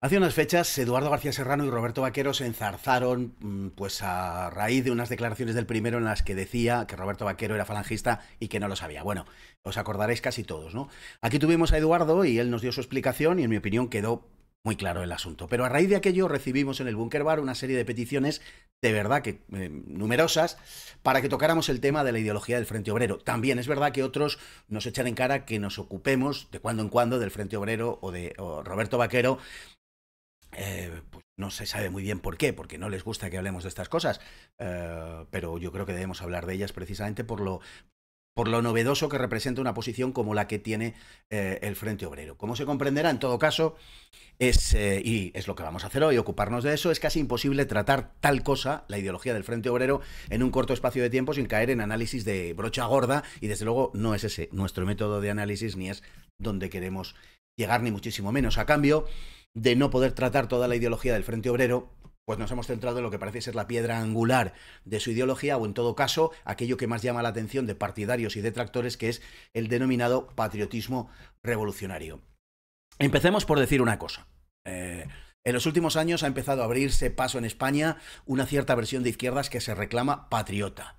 Hace unas fechas, Eduardo García Serrano y Roberto Vaquero se enzarzaron, mm, pues a raíz de unas declaraciones del primero en las que decía que Roberto Vaquero era falangista y que no lo sabía. Bueno, os acordaréis casi todos, ¿no? Aquí tuvimos a Eduardo y él nos dio su explicación y en mi opinión quedó muy claro el asunto. Pero a raíz de aquello recibimos en el Bunker Bar una serie de peticiones, de verdad que eh, numerosas, para que tocáramos el tema de la ideología del Frente Obrero. También es verdad que otros nos echan en cara que nos ocupemos de cuando en cuando del Frente Obrero o de Roberto Vaquero eh, pues no se sabe muy bien por qué, porque no les gusta que hablemos de estas cosas, eh, pero yo creo que debemos hablar de ellas precisamente por lo, por lo novedoso que representa una posición como la que tiene eh, el Frente Obrero. Como se comprenderá, en todo caso, es, y es lo que vamos a hacer hoy, ocuparnos de eso, es casi imposible tratar tal cosa, la ideología del Frente Obrero, en un corto espacio de tiempo sin caer en análisis de brocha gorda, y desde luego no es ese nuestro método de análisis, ni es donde queremos llegar, ni muchísimo menos. A cambio, de no poder tratar toda la ideología del Frente Obrero, pues nos hemos centrado en lo que parece ser la piedra angular de su ideología, o en todo caso, aquello que más llama la atención de partidarios y detractores, que es el denominado patriotismo revolucionario. Empecemos por decir una cosa. Eh, en los últimos años ha empezado a abrirse paso en España una cierta versión de izquierdas que se reclama patriota.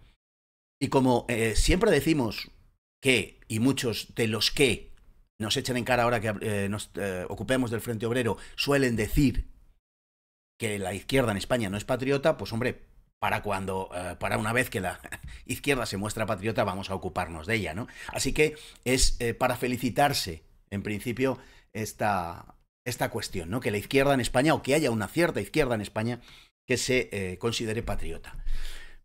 Y como eh, siempre decimos que, y muchos de los que nos echan en cara ahora que eh, nos eh, ocupemos del Frente Obrero, suelen decir que la izquierda en España no es patriota, pues hombre, para cuando, eh, para una vez que la izquierda se muestra patriota, vamos a ocuparnos de ella, ¿no? Así que es para felicitarse, en principio, esta, esta cuestión, ¿no? Que la izquierda en España, o que haya una cierta izquierda en España que se considere patriota.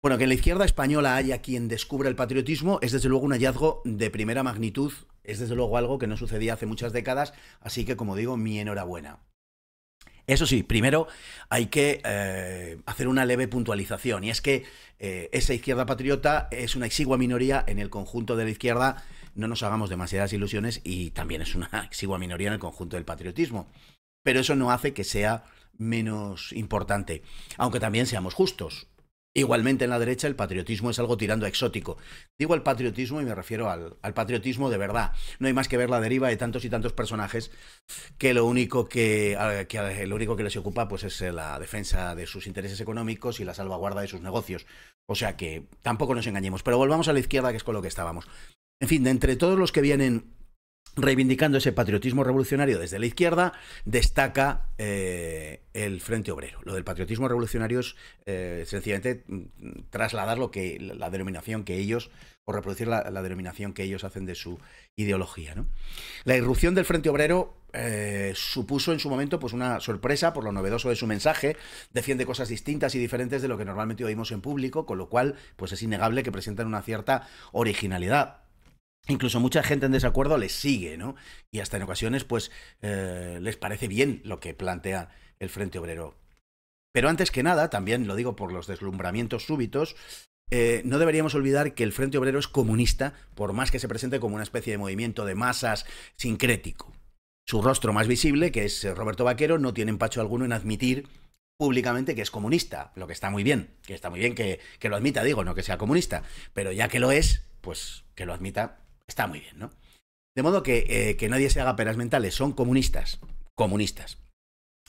Bueno, que en la izquierda española haya quien descubra el patriotismo es desde luego un hallazgo de primera magnitud es desde luego algo que no sucedía hace muchas décadas, así que como digo, mi enhorabuena. Eso sí, primero hay que eh, hacer una leve puntualización, y es que eh, esa izquierda patriota es una exigua minoría en el conjunto de la izquierda, no nos hagamos demasiadas ilusiones, y también es una exigua minoría en el conjunto del patriotismo. Pero eso no hace que sea menos importante, aunque también seamos justos. Igualmente en la derecha el patriotismo es algo tirando a exótico. Digo el patriotismo y me refiero al, patriotismo de verdad. No hay más que ver la deriva de tantos y tantos personajes que lo único que, único que les ocupa pues, es eh, la defensa de sus intereses económicos y la salvaguarda de sus negocios. O sea que tampoco nos engañemos. Pero volvamos a la izquierda, que es con lo que estábamos. En fin, de entre todos los que vienen reivindicando ese patriotismo revolucionario desde la izquierda, destaca eh, el Frente Obrero. Lo del patriotismo revolucionario es eh, sencillamente mm, trasladar lo que, la denominación que ellos, o reproducir la, denominación que ellos hacen de su ideología. La irrupción del Frente Obrero eh, supuso en su momento pues, una sorpresa por lo novedoso de su mensaje, defiende cosas distintas y diferentes de lo que normalmente oímos en público, con lo cual pues, es innegable que presentan una cierta originalidad incluso mucha gente en desacuerdo les sigue, ¿no? Y hasta en ocasiones, pues, eh, les parece bien lo que plantea el Frente Obrero. Pero antes que nada, también lo digo por los deslumbramientos súbitos, eh, no deberíamos olvidar que el Frente Obrero es comunista, por más que se presente como una especie de movimiento de masas sincrético. Su rostro más visible, que es Roberto Vaquero, no tiene empacho alguno en admitir públicamente que es comunista, lo que está muy bien, que está muy bien que, que lo admita, digo, no que sea comunista, pero ya que lo es, pues que lo admita Está muy bien, ¿no? De modo que, eh, que nadie se haga penas mentales, son comunistas, comunistas.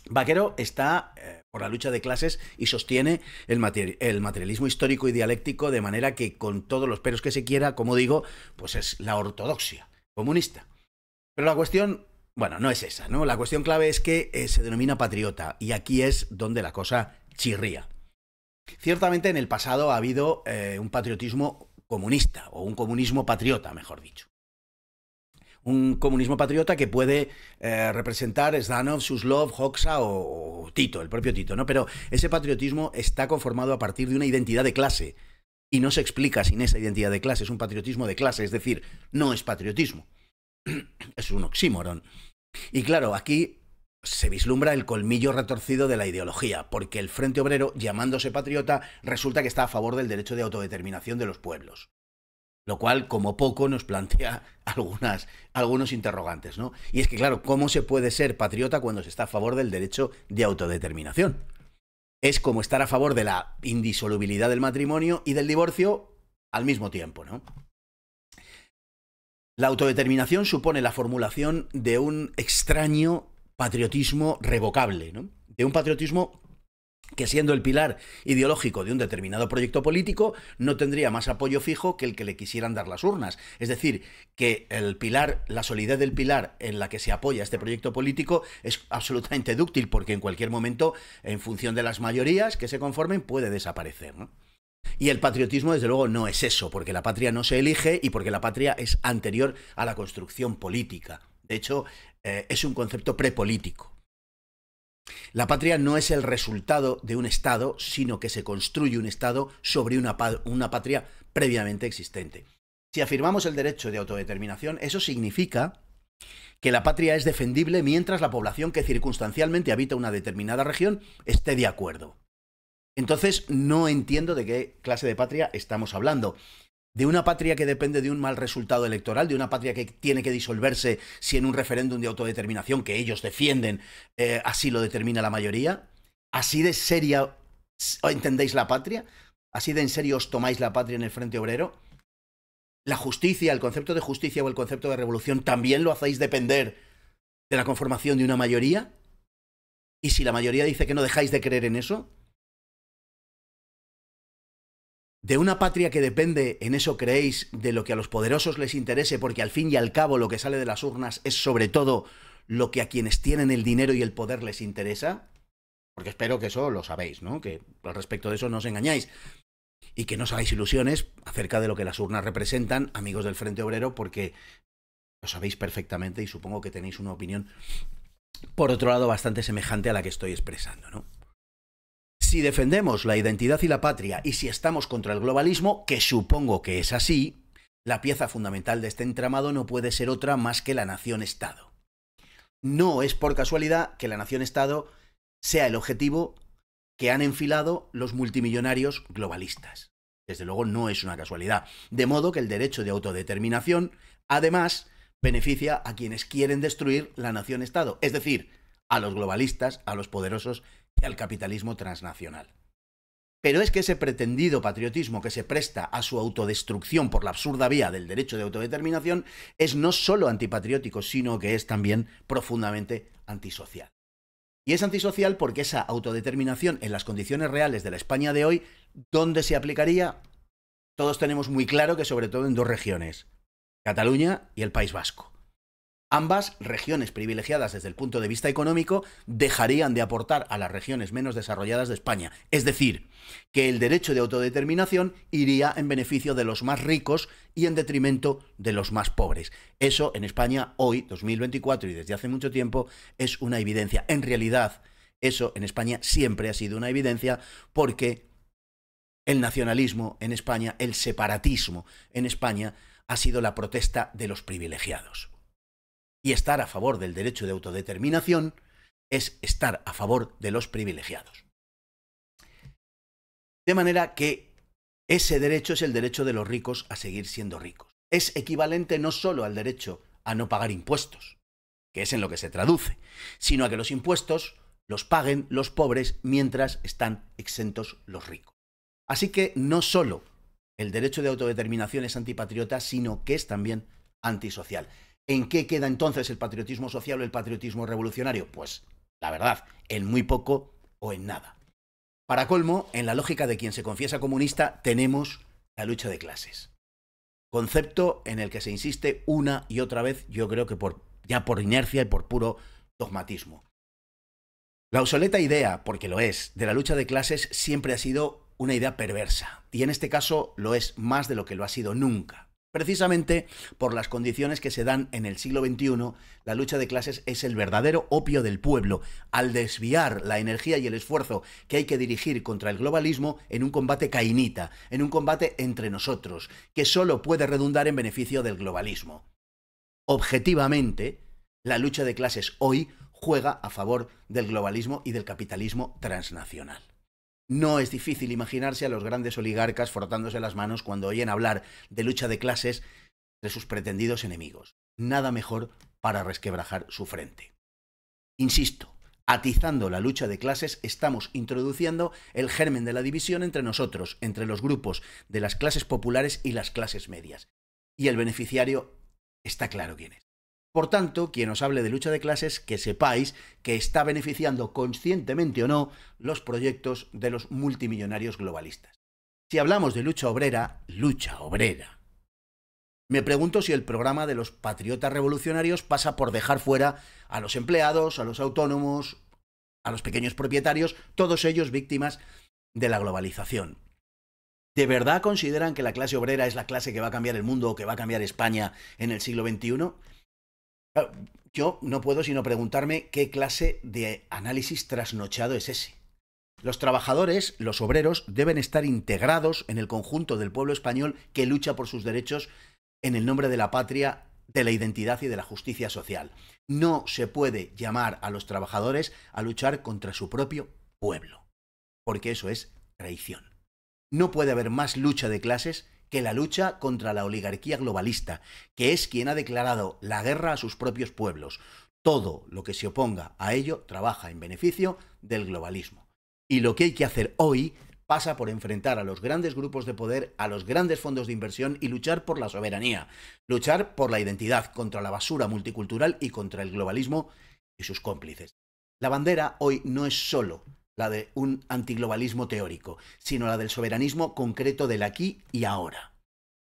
Vaquero está eh, por la lucha de clases y sostiene el, materialismo histórico y dialéctico de manera que con todos los peros que se quiera, como digo, pues es la ortodoxia comunista. Pero la cuestión, bueno, no es esa, ¿no? La cuestión clave es que eh, se denomina patriota y aquí es donde la cosa chirría. Ciertamente en el pasado ha habido un patriotismo comunista o un comunismo patriota, mejor dicho. Un comunismo patriota que puede eh, representar Zdanov, Suslov, Hoxha o, Tito, el propio Tito, ¿no? Pero ese patriotismo está conformado a partir de una identidad de clase y no se explica sin esa identidad de clase. Es un patriotismo de clase, es decir, no es patriotismo. Es un oxímoron. Y claro, aquí se vislumbra el colmillo retorcido de la ideología, porque el Frente Obrero, llamándose patriota, resulta que está a favor del derecho de autodeterminación de los pueblos. Lo cual, como poco, nos plantea algunas, algunos interrogantes, ¿no? Y es que, claro, ¿cómo se puede ser patriota cuando se está a favor del derecho de autodeterminación? Es como estar a favor de la indisolubilidad del matrimonio y del divorcio al mismo tiempo, ¿no? La autodeterminación supone la formulación de un extraño patriotismo revocable, ¿no? de un patriotismo que siendo el pilar ideológico de un determinado proyecto político, no tendría más apoyo fijo que el que le quisieran dar las urnas. Es decir, que el pilar, la solidez del pilar en la que se apoya este proyecto político es absolutamente dúctil, porque en cualquier momento, en función de las mayorías que se conformen, puede desaparecer. Y el patriotismo, desde luego, no es eso, porque la patria no se elige y porque la patria es anterior a la construcción política. De hecho, eh, es un concepto prepolítico. La patria no es el resultado de un Estado, sino que se construye un Estado sobre una, una patria previamente existente. Si afirmamos el derecho de autodeterminación, eso significa que la patria es defendible mientras la población que circunstancialmente habita una determinada región esté de acuerdo. Entonces, no entiendo de qué clase de patria estamos hablando de una patria que depende de un mal resultado electoral, de una patria que tiene que disolverse si en un referéndum de autodeterminación que ellos defienden eh, así lo determina la mayoría? ¿Así de seria entendéis la patria? ¿Así de en serio os tomáis la patria en el Frente Obrero? ¿La justicia, el concepto de justicia o el concepto de revolución también lo hacéis depender de la conformación de una mayoría? ¿Y si la mayoría dice que no dejáis de creer en eso? de una patria que depende, en eso creéis, de lo que a los poderosos les interese, porque al fin y al cabo lo que sale de las urnas es sobre todo lo que a quienes tienen el dinero y el poder les interesa? Porque espero que eso lo sabéis, ¿no? Que al respecto de eso no os engañáis. Y que no os hagáis ilusiones acerca de lo que las urnas representan, amigos del Frente Obrero, porque lo sabéis perfectamente y supongo que tenéis una opinión, por otro lado, bastante semejante a la que estoy expresando, ¿no? Si defendemos la identidad y la patria y si estamos contra el globalismo, que supongo que es así, la pieza fundamental de este entramado no puede ser otra más que la nación-estado. No es por casualidad que la nación-estado sea el objetivo que han enfilado los multimillonarios globalistas. Desde luego no es una casualidad. De modo que el derecho de autodeterminación, además, beneficia a quienes quieren destruir la nación-estado, es decir, a los globalistas, a los poderosos al capitalismo transnacional. Pero es que ese pretendido patriotismo que se presta a su autodestrucción por la absurda vía del derecho de autodeterminación es no solo antipatriótico, sino que es también profundamente antisocial. Y es antisocial porque esa autodeterminación en las condiciones reales de la España de hoy, ¿dónde se aplicaría? Todos tenemos muy claro que sobre todo en dos regiones, Cataluña y el País Vasco. Ambas regiones privilegiadas desde el punto de vista económico dejarían de aportar a las regiones menos desarrolladas de España. Es decir, que el derecho de autodeterminación iría en beneficio de los más ricos y en detrimento de los más pobres. Eso en España hoy, 2024 y desde hace mucho tiempo, es una evidencia. En realidad, eso en España siempre ha sido una evidencia porque el nacionalismo en España, el separatismo en España, ha sido la protesta de los privilegiados y estar a favor del derecho de autodeterminación es estar a favor de los privilegiados. De manera que ese derecho es el derecho de los ricos a seguir siendo ricos. Es equivalente no solo al derecho a no pagar impuestos, que es en lo que se traduce, sino a que los impuestos los paguen los pobres mientras están exentos los ricos. Así que no solo el derecho de autodeterminación es antipatriota, sino que es también antisocial. ¿En qué queda entonces el patriotismo social o el patriotismo revolucionario? Pues, la verdad, en muy poco o en nada. Para colmo, en la lógica de quien se confiesa comunista, tenemos la lucha de clases. Concepto en el que se insiste una y otra vez, yo creo que ya por inercia y por puro dogmatismo. La obsoleta idea, porque lo es, de la lucha de clases siempre ha sido una idea perversa, y en este caso lo es más de lo que lo ha sido nunca. Precisamente por las condiciones que se dan en el siglo XXI, la lucha de clases es el verdadero opio del pueblo, al desviar la energía y el esfuerzo que hay que dirigir contra el globalismo en un combate cainita, en un combate entre nosotros, que solo puede redundar en beneficio del globalismo. Objetivamente, la lucha de clases hoy juega a favor del globalismo y del capitalismo transnacional. No es difícil imaginarse a los grandes oligarcas frotándose las manos cuando oyen hablar de lucha de clases de sus pretendidos enemigos. Nada mejor para resquebrajar su frente. Insisto, atizando la lucha de clases estamos introduciendo el germen de la división entre nosotros, entre los grupos de las clases populares y las clases medias. Y el beneficiario está claro quién es. Por tanto, quien os hable de lucha de clases, que sepáis que está beneficiando conscientemente o no los proyectos de los multimillonarios globalistas. Si hablamos de lucha obrera, lucha obrera. Me pregunto si el programa de los patriotas revolucionarios pasa por dejar fuera a los empleados, a los autónomos, a los pequeños propietarios, todos ellos víctimas de la globalización. ¿De verdad consideran que la clase obrera es la clase que va a cambiar el mundo o que va a cambiar España en el siglo XXI? Yo no puedo sino preguntarme qué clase de análisis trasnochado es ese. Los trabajadores, los obreros, deben estar integrados en el conjunto del pueblo español que lucha por sus derechos en el nombre de la patria, de la identidad y de la justicia social. No se puede llamar a los trabajadores a luchar contra su propio pueblo, porque eso es traición. No puede haber más lucha de clases que la lucha contra la oligarquía globalista, que es quien ha declarado la guerra a sus propios pueblos. Todo lo que se oponga a ello trabaja en beneficio del globalismo. Y lo que hay que hacer hoy pasa por enfrentar a los grandes grupos de poder, a los grandes fondos de inversión y luchar por la soberanía, luchar por la identidad, contra la basura multicultural y contra el globalismo y sus cómplices. La bandera hoy no es solo la de un antiglobalismo teórico, sino la del soberanismo concreto del aquí y ahora.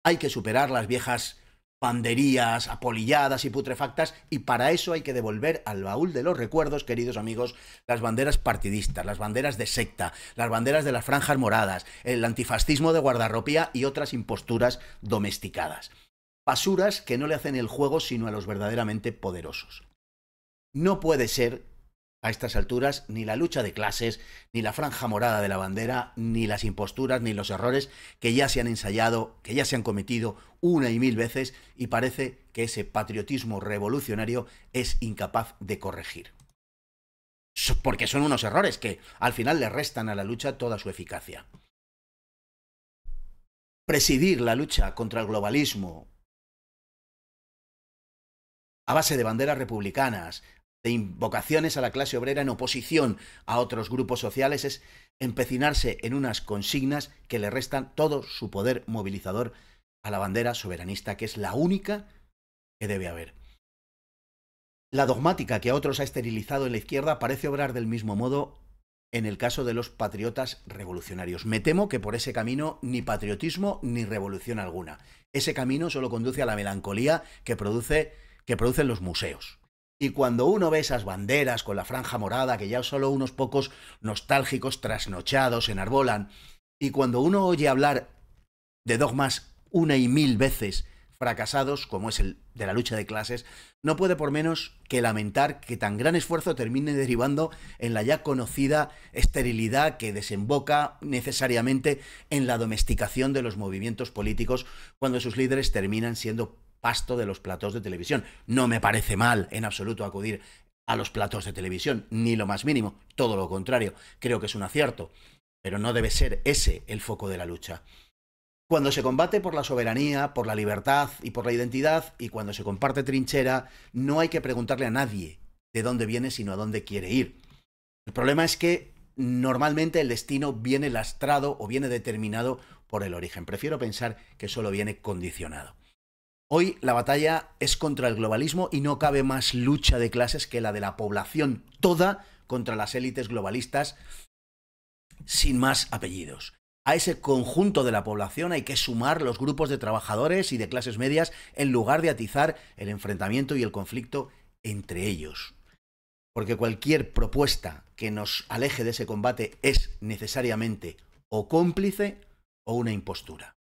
Hay que superar las viejas banderías apolilladas y putrefactas y para eso hay que devolver al baúl de los recuerdos, queridos amigos, las banderas partidistas, las banderas de secta, las banderas de las franjas moradas, el antifascismo de guardarropía y otras imposturas domesticadas. Basuras que no le hacen el juego sino a los verdaderamente poderosos. No puede ser a estas alturas ni la lucha de clases, ni la franja morada de la bandera, ni las imposturas, ni los errores que ya se han ensayado, que ya se han cometido una y mil veces y parece que ese patriotismo revolucionario es incapaz de corregir. Porque son unos errores que al final le restan a la lucha toda su eficacia. Presidir la lucha contra el globalismo a base de banderas republicanas, de invocaciones a la clase obrera en oposición a otros grupos sociales es empecinarse en unas consignas que le restan todo su poder movilizador a la bandera soberanista, que es la única que debe haber. La dogmática que a otros ha esterilizado en la izquierda parece obrar del mismo modo en el caso de los patriotas revolucionarios. Me temo que por ese camino ni patriotismo ni revolución alguna. Ese camino solo conduce a la melancolía que, produce, que producen los museos. Y cuando uno ve esas banderas con la franja morada que ya solo unos pocos nostálgicos trasnochados enarbolan, y cuando uno oye hablar de dogmas una y mil veces fracasados, como es el de la lucha de clases, no puede por menos que lamentar que tan gran esfuerzo termine derivando en la ya conocida esterilidad que desemboca necesariamente en la domesticación de los movimientos políticos cuando sus líderes terminan siendo pasto de los platos de televisión. No me parece mal en absoluto acudir a los platos de televisión, ni lo más mínimo, todo lo contrario, creo que es un acierto, pero no debe ser ese el foco de la lucha. Cuando se combate por la soberanía, por la libertad y por la identidad, y cuando se comparte trinchera, no hay que preguntarle a nadie de dónde viene, sino a dónde quiere ir. El problema es que normalmente el destino viene lastrado o viene determinado por el origen. Prefiero pensar que solo viene condicionado. Hoy la batalla es contra el globalismo y no cabe más lucha de clases que la de la población toda contra las élites globalistas sin más apellidos. A ese conjunto de la población hay que sumar los grupos de trabajadores y de clases medias en lugar de atizar el enfrentamiento y el conflicto entre ellos. Porque cualquier propuesta que nos aleje de ese combate es necesariamente o cómplice o una impostura.